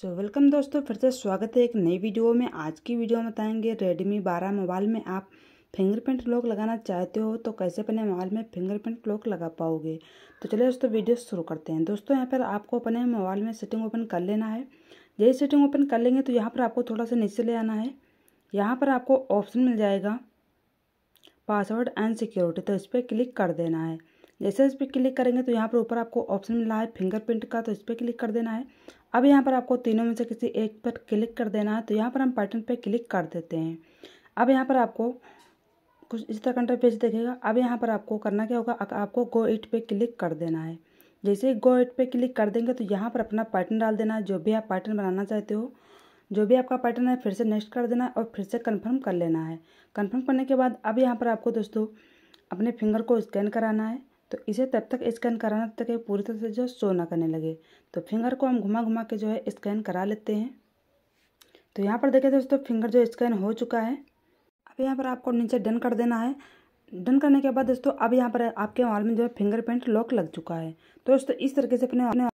सो so, welcome दोस्तों फिर से स्वागत है एक नई वीडियो में आज की वीडियो में बताएंगे रेडमी 12 मोबाइल में आप फिंगरप्रिंट लॉक लगाना चाहते हो तो कैसे अपने मोबाइल में फिंगरप्रिंट लॉक लगा पाओगे तो चलिए दोस्तों वीडियो शुरू करते हैं दोस्तों यहाँ पर आपको अपने मोबाइल में सेटिंग ओपन कर लेना है यही सेटिंग ओपन कर लेंगे तो यहाँ पर आपको थोड़ा सा नीचे ले आना है यहाँ पर आपको ऑप्शन मिल जाएगा पासवर्ड एंड सिक्योरिटी तो इस पर क्लिक कर देना है जैसे इस पर क्लिक करेंगे तो यहाँ पर ऊपर आपको ऑप्शन मिला है फिंगरप्रिंट का तो इस पर क्लिक कर देना है अब यहाँ पर आपको तीनों में से किसी एक पर क्लिक कर देना है तो यहाँ पर हम पैटर्न पर क्लिक कर देते हैं अब यहाँ पर आपको कुछ इस तरह कंटर पेज देखेगा अब यहाँ पर आपको करना क्या होगा आपको गो इट पे क्लिक कर देना है जैसे गो इट पे क्लिक कर देंगे तो यहाँ पर अपना पैटर्न डाल देना है जो भी आप पैटर्न बनाना चाहते हो जो भी आपका पैटर्न है फिर से नेक्स्ट कर देना और फिर से कंफर्म कर लेना है कंफर्म करने के बाद अब यहाँ पर आपको दोस्तों अपने फिंगर को स्कैन कराना है तो इसे तब तक स्कैन कराना तक ये पूरी तरह से जो शो ना करने लगे तो फिंगर को हम घुमा घुमा के जो है स्कैन करा लेते हैं तो यहाँ पर देखें दोस्तों फिंगर जो स्कैन हो चुका है अब यहाँ पर आपको नीचे डन कर देना है डन करने के बाद दोस्तों अब यहाँ पर आपके वॉल में जो है फिंगरप्रिंट लॉक लग चुका है तो दोस्तों इस तरीके से अपने